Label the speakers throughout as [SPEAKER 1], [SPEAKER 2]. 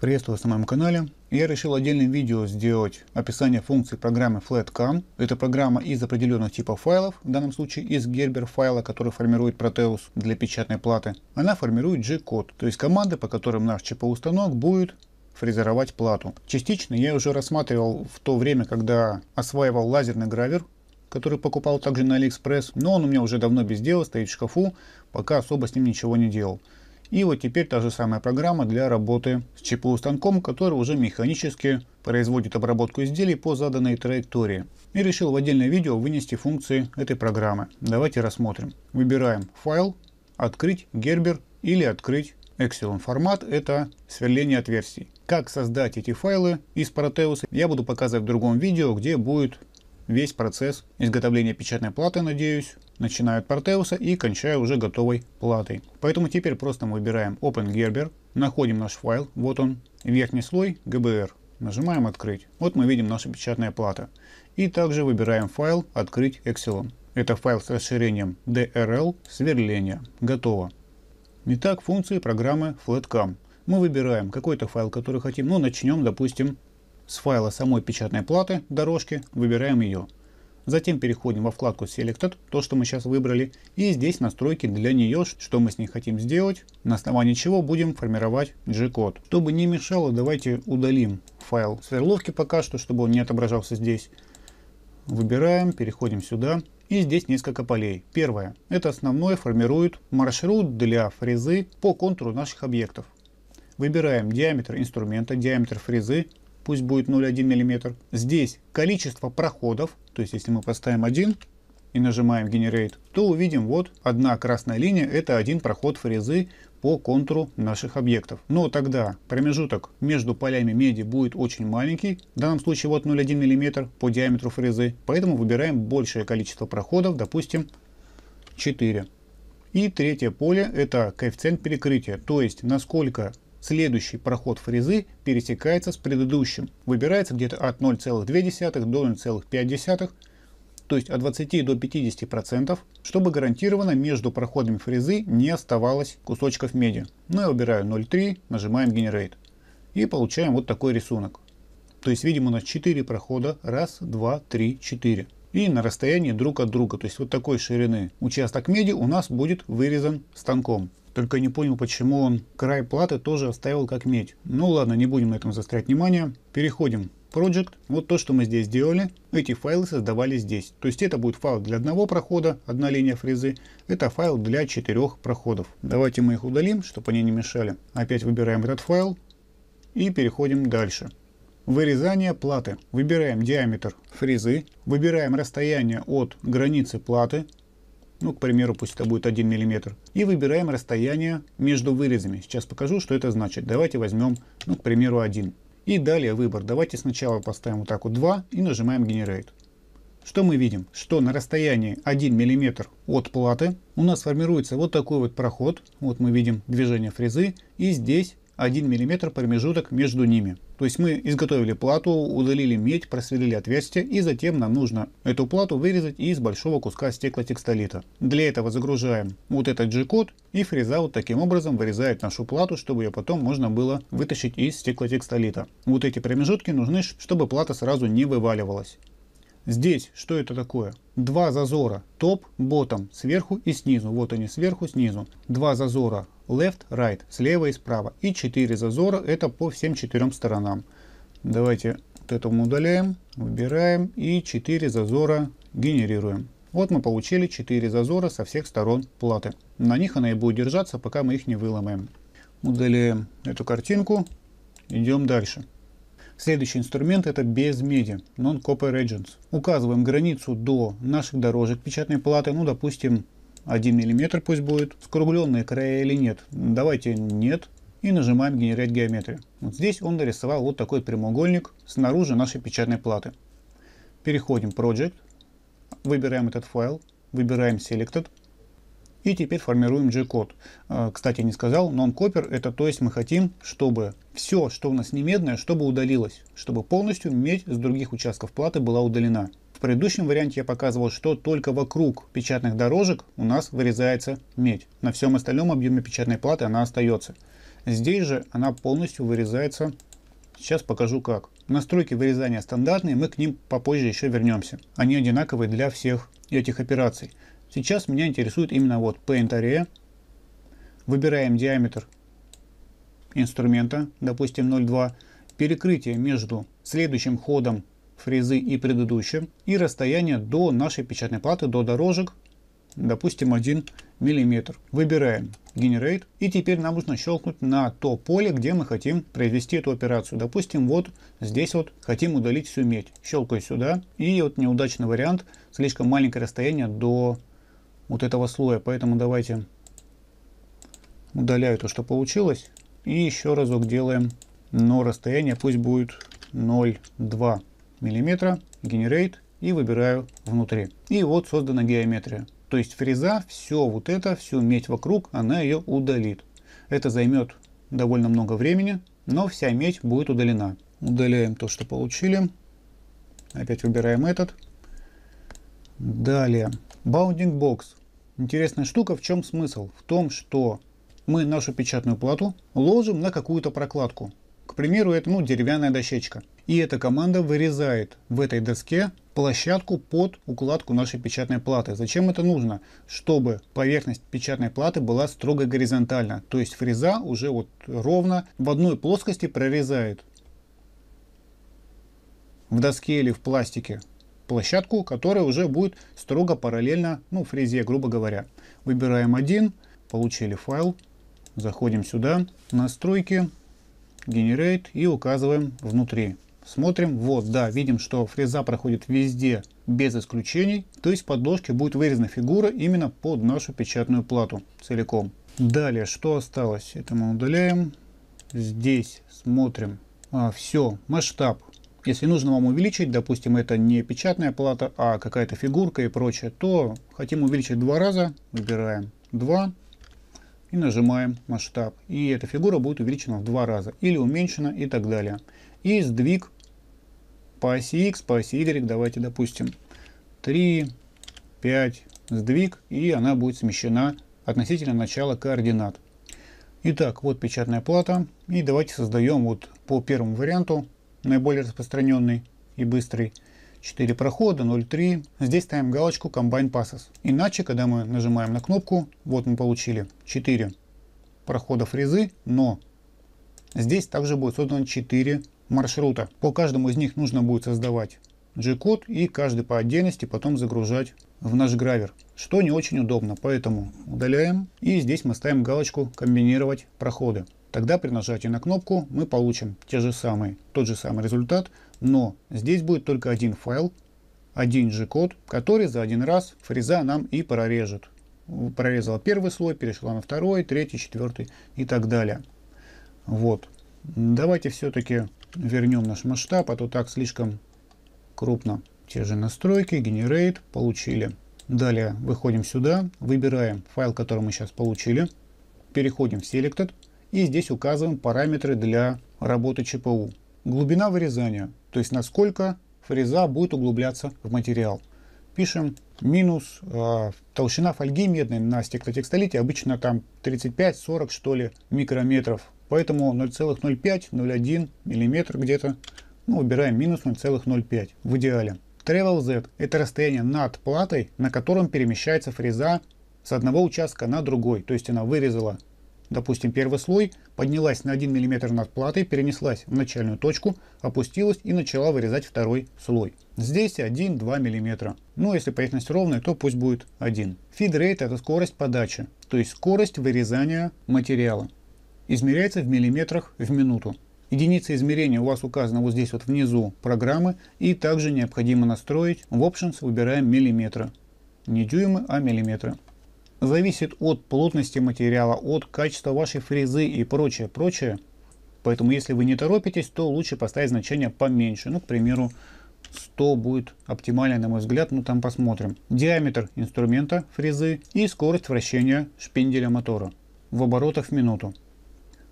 [SPEAKER 1] Приветствую вас на моем канале. Я решил отдельным видео сделать описание функций программы FlatCam. Это программа из определенных типов файлов, в данном случае из Gerber файла, который формирует Proteus для печатной платы. Она формирует G-код, то есть команды, по которым наш ЧПУ станок будет фрезеровать плату. Частично я уже рассматривал в то время, когда осваивал лазерный гравер, который покупал также на AliExpress, но он у меня уже давно без дела, стоит в шкафу, пока особо с ним ничего не делал. И вот теперь та же самая программа для работы с ЧПУ-станком, который уже механически производит обработку изделий по заданной траектории. И решил в отдельное видео вынести функции этой программы. Давайте рассмотрим. Выбираем файл, открыть Gerber или открыть Excel. формат – это сверление отверстий. Как создать эти файлы из Proteus я буду показывать в другом видео, где будет весь процесс изготовления печатной платы, надеюсь начиная от Портеуса и кончая уже готовой платой. Поэтому теперь просто мы выбираем OpenGerber, находим наш файл, вот он, верхний слой GBR, нажимаем «Открыть». Вот мы видим наша печатная плата. И также выбираем файл «Открыть Excelon». Это файл с расширением DRL сверления. Готово. Итак, функции программы Flatcam. Мы выбираем какой-то файл, который хотим. Ну, начнем, допустим, с файла самой печатной платы, дорожки, выбираем ее. Затем переходим во вкладку Selected, то что мы сейчас выбрали, и здесь настройки для нее, что мы с ней хотим сделать, на основании чего будем формировать G-код. Чтобы не мешало, давайте удалим файл сверловки пока что, чтобы он не отображался здесь. Выбираем, переходим сюда. И здесь несколько полей. Первое. Это основное формирует маршрут для фрезы по контуру наших объектов. Выбираем диаметр инструмента, диаметр фрезы пусть будет 0,1 мм. Здесь количество проходов, то есть если мы поставим 1 и нажимаем Generate, то увидим вот одна красная линия, это один проход фрезы по контуру наших объектов. Но тогда промежуток между полями меди будет очень маленький, в данном случае вот 0,1 мм по диаметру фрезы, поэтому выбираем большее количество проходов, допустим 4. И третье поле это коэффициент перекрытия, то есть насколько Следующий проход фрезы пересекается с предыдущим, выбирается где-то от 0,2 до 0,5, то есть от 20 до 50%, процентов, чтобы гарантированно между проходами фрезы не оставалось кусочков меди. Ну, я выбираю 0,3, нажимаем Generate и получаем вот такой рисунок. То есть видим у нас 4 прохода, раз, два, три, четыре. и на расстоянии друг от друга, то есть вот такой ширины участок меди у нас будет вырезан станком. Только не понял, почему он край платы тоже оставил как медь. Ну ладно, не будем на этом застрять внимание. Переходим Project. Вот то, что мы здесь делали. Эти файлы создавали здесь. То есть это будет файл для одного прохода, одна линия фрезы. Это файл для четырех проходов. Давайте мы их удалим, чтобы они не мешали. Опять выбираем этот файл и переходим дальше. Вырезание платы. Выбираем диаметр фрезы, выбираем расстояние от границы платы, ну, к примеру, пусть это будет 1 мм, и выбираем расстояние между вырезами. Сейчас покажу, что это значит. Давайте возьмем, ну, к примеру, 1. И далее выбор. Давайте сначала поставим вот так вот 2 и нажимаем Generate. Что мы видим? Что на расстоянии 1 мм от платы у нас формируется вот такой вот проход. Вот мы видим движение фрезы и здесь 1 мм промежуток между ними. То есть мы изготовили плату, удалили медь, просверлили отверстие и затем нам нужно эту плату вырезать из большого куска стеклотекстолита. Для этого загружаем вот этот G-код и фреза вот таким образом вырезает нашу плату, чтобы ее потом можно было вытащить из стеклотекстолита. Вот эти промежутки нужны, чтобы плата сразу не вываливалась. Здесь что это такое? Два зазора. Топ, ботом, сверху и снизу. Вот они сверху, снизу. Два зазора left, right, слева и справа. И 4 зазора, это по всем четырем сторонам. Давайте вот это мы удаляем, выбираем и 4 зазора генерируем. Вот мы получили 4 зазора со всех сторон платы. На них она и будет держаться, пока мы их не выломаем. Удаляем эту картинку, идем дальше. Следующий инструмент это без меди, non-copper regions. Указываем границу до наших дорожек печатной платы, ну допустим 1 мм пусть будет. Скругленные края или нет? Давайте нет. И нажимаем «Генерять геометрию». Вот здесь он нарисовал вот такой прямоугольник снаружи нашей печатной платы. Переходим в Project, выбираем этот файл, выбираем Selected, и теперь формируем G-код. А, кстати, не сказал, non-copper это то есть мы хотим, чтобы все, что у нас не медное, чтобы удалилось, чтобы полностью медь с других участков платы была удалена. В предыдущем варианте я показывал, что только вокруг печатных дорожек у нас вырезается медь. На всем остальном объеме печатной платы она остается. Здесь же она полностью вырезается. Сейчас покажу как. Настройки вырезания стандартные, мы к ним попозже еще вернемся. Они одинаковые для всех этих операций. Сейчас меня интересует именно вот Paint Area. Выбираем диаметр инструмента, допустим 0,2. Перекрытие между следующим ходом фрезы и предыдущие, и расстояние до нашей печатной платы, до дорожек, допустим, 1 мм. Выбираем Generate, и теперь нам нужно щелкнуть на то поле, где мы хотим произвести эту операцию. Допустим, вот здесь вот хотим удалить всю медь. Щелкаю сюда, и вот неудачный вариант, слишком маленькое расстояние до вот этого слоя, поэтому давайте удаляю то, что получилось, и еще разок делаем, но расстояние пусть будет 0,2 мм, Generate и выбираю внутри. И вот создана геометрия. То есть фреза, все вот это, всю медь вокруг, она ее удалит. Это займет довольно много времени, но вся медь будет удалена. Удаляем то, что получили. Опять выбираем этот. Далее. Bounding Box. Интересная штука. В чем смысл? В том, что мы нашу печатную плату ложим на какую-то прокладку. К примеру, это ну, деревянная дощечка. И эта команда вырезает в этой доске площадку под укладку нашей печатной платы. Зачем это нужно? Чтобы поверхность печатной платы была строго горизонтальна. То есть фреза уже вот ровно в одной плоскости прорезает в доске или в пластике площадку, которая уже будет строго параллельно ну, фрезе, грубо говоря. Выбираем один, получили файл, заходим сюда, настройки, Generate и указываем внутри. Смотрим, вот, да, видим, что фреза проходит везде без исключений, то есть подложки будет вырезана фигура именно под нашу печатную плату целиком. Далее, что осталось? Это мы удаляем. Здесь смотрим. А, все, масштаб. Если нужно вам увеличить, допустим, это не печатная плата, а какая-то фигурка и прочее, то хотим увеличить два раза, выбираем 2 и нажимаем масштаб. И эта фигура будет увеличена в два раза или уменьшена и так далее. И сдвиг по оси X, по оси Y, давайте допустим 3, 5, сдвиг, и она будет смещена относительно начала координат. Итак, вот печатная плата. И давайте создаем вот по первому варианту, наиболее распространенный и быстрый, 4 прохода, 0.3. Здесь ставим галочку Combine Passes. Иначе, когда мы нажимаем на кнопку, вот мы получили 4 прохода фрезы, но здесь также будет создано 4 маршрута. По каждому из них нужно будет создавать G-код и каждый по отдельности потом загружать в наш гравер, что не очень удобно, поэтому удаляем и здесь мы ставим галочку «Комбинировать проходы». Тогда при нажатии на кнопку мы получим те же самые, тот же самый результат, но здесь будет только один файл, один же код, который за один раз фреза нам и прорежет. Прорезала первый слой, перешла на второй, третий, четвертый и так далее. Вот. Давайте все-таки вернем наш масштаб, а то так слишком крупно. Те же настройки, Generate, получили. Далее выходим сюда, выбираем файл, который мы сейчас получили, переходим в Selected и здесь указываем параметры для работы ЧПУ. Глубина вырезания то есть насколько фреза будет углубляться в материал. Пишем минус э, толщина фольги медной на стеклотекстолите, обычно там 35-40 что ли микрометров, поэтому 0,05-0,1 миллиметр где-то, ну выбираем минус 0,05 в идеале. Travel Z – это расстояние над платой, на котором перемещается фреза с одного участка на другой, то есть она вырезала Допустим, первый слой поднялась на 1 мм над платой, перенеслась в начальную точку, опустилась и начала вырезать второй слой. Здесь 1-2 мм. Но если поверхность ровная, то пусть будет 1. Фидрейт – это скорость подачи, то есть скорость вырезания материала. Измеряется в миллиметрах в минуту. Единица измерения у вас указана вот здесь вот внизу программы и также необходимо настроить. В Options выбираем миллиметра, Не дюймы, а миллиметра зависит от плотности материала, от качества вашей фрезы и прочее, прочее. Поэтому если вы не торопитесь, то лучше поставить значение поменьше. Ну, к примеру, 100 будет оптимально, на мой взгляд, ну там посмотрим. Диаметр инструмента фрезы и скорость вращения шпинделя мотора в оборотах в минуту.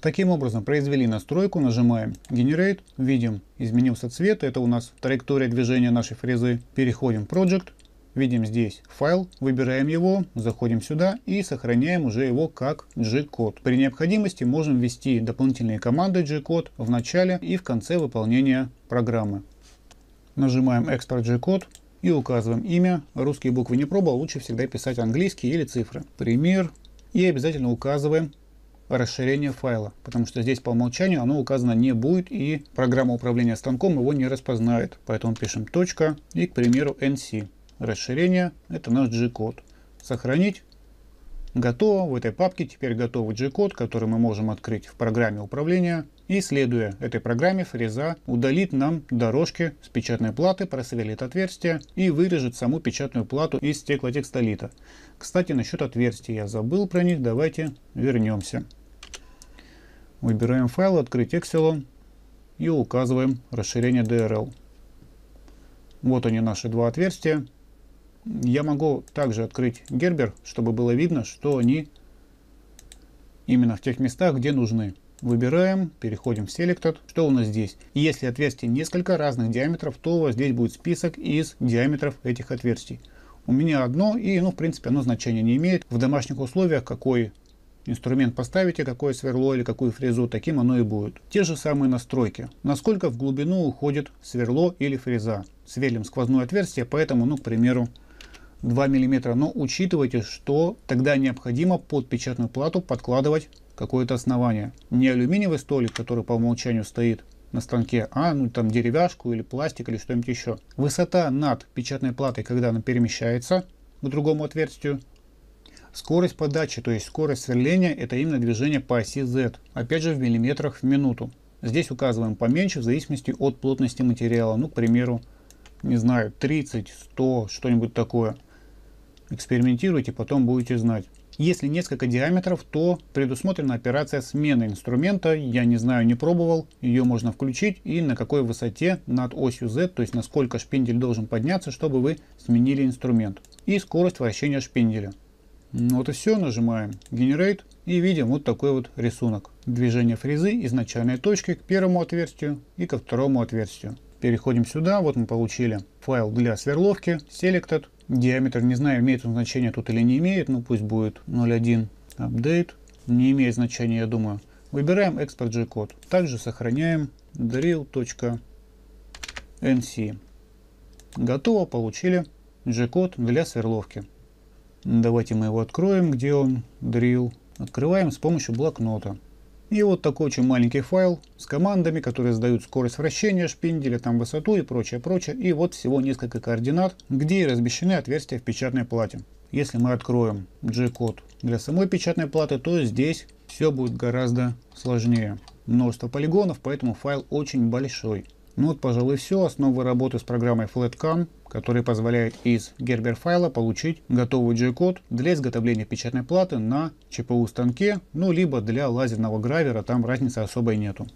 [SPEAKER 1] Таким образом, произвели настройку, нажимаем Generate, видим, изменился цвет, это у нас траектория движения нашей фрезы. Переходим в Project, Видим здесь файл, выбираем его, заходим сюда и сохраняем уже его как G-код. При необходимости можем ввести дополнительные команды G-код в начале и в конце выполнения программы. Нажимаем экспорт G-код и указываем имя. Русские буквы не пробовал, лучше всегда писать английские или цифры. Пример. И обязательно указываем расширение файла, потому что здесь по умолчанию оно указано не будет и программа управления станком его не распознает. Поэтому пишем точка и, к примеру, NC расширение. Это наш G-код. Сохранить. Готово. В этой папке теперь готовый G-код, который мы можем открыть в программе управления. И следуя этой программе, фреза удалит нам дорожки с печатной платы, просверлит отверстие и вырежет саму печатную плату из стеклотекстолита. Кстати, насчет отверстий я забыл про них. Давайте вернемся. Выбираем файл, открыть Excel и указываем расширение DRL. Вот они наши два отверстия. Я могу также открыть гербер, чтобы было видно, что они именно в тех местах, где нужны. Выбираем, переходим в Selected. Что у нас здесь? Если отверстий несколько разных диаметров, то у вас здесь будет список из диаметров этих отверстий. У меня одно, и ну, в принципе оно значения не имеет. В домашних условиях какой инструмент поставите, какое сверло или какую фрезу, таким оно и будет. Те же самые настройки. Насколько в глубину уходит сверло или фреза. Сверлим сквозное отверстие, поэтому, ну, к примеру, 2 мм, но учитывайте, что тогда необходимо под печатную плату подкладывать какое-то основание. Не алюминиевый столик, который по умолчанию стоит на станке, а ну там деревяшку или пластик или что-нибудь еще. Высота над печатной платой, когда она перемещается к другому отверстию. Скорость подачи, то есть скорость сверления, это именно движение по оси Z, опять же в миллиметрах в минуту. Здесь указываем поменьше в зависимости от плотности материала, ну к примеру, не знаю, 30, 100, что-нибудь такое экспериментируйте, потом будете знать. Если несколько диаметров, то предусмотрена операция смены инструмента. Я не знаю, не пробовал. Ее можно включить и на какой высоте над осью Z, то есть насколько шпиндель должен подняться, чтобы вы сменили инструмент. И скорость вращения шпинделя. Ну вот и все, нажимаем Generate и видим вот такой вот рисунок. Движение фрезы из начальной точки к первому отверстию и ко второму отверстию. Переходим сюда, вот мы получили файл для сверловки, Selected, Диаметр, не знаю, имеет он значение тут или не имеет, ну пусть будет 0.1 update, не имеет значения, я думаю. Выбираем экспорт G-код, также сохраняем drill.nc. Готово, получили G-код для сверловки. Давайте мы его откроем, где он, drill. Открываем с помощью блокнота. И вот такой очень маленький файл с командами, которые сдают скорость вращения шпинделя, там высоту и прочее, прочее. И вот всего несколько координат, где и размещены отверстия в печатной плате. Если мы откроем G-код для самой печатной платы, то здесь все будет гораздо сложнее. Множество полигонов, поэтому файл очень большой. Ну вот, пожалуй, все. Основы работы с программой FlatCam который позволяет из Gerber файла получить готовый J-код для изготовления печатной платы на ЧПУ станке, ну либо для лазерного гравера, там разницы особой нету.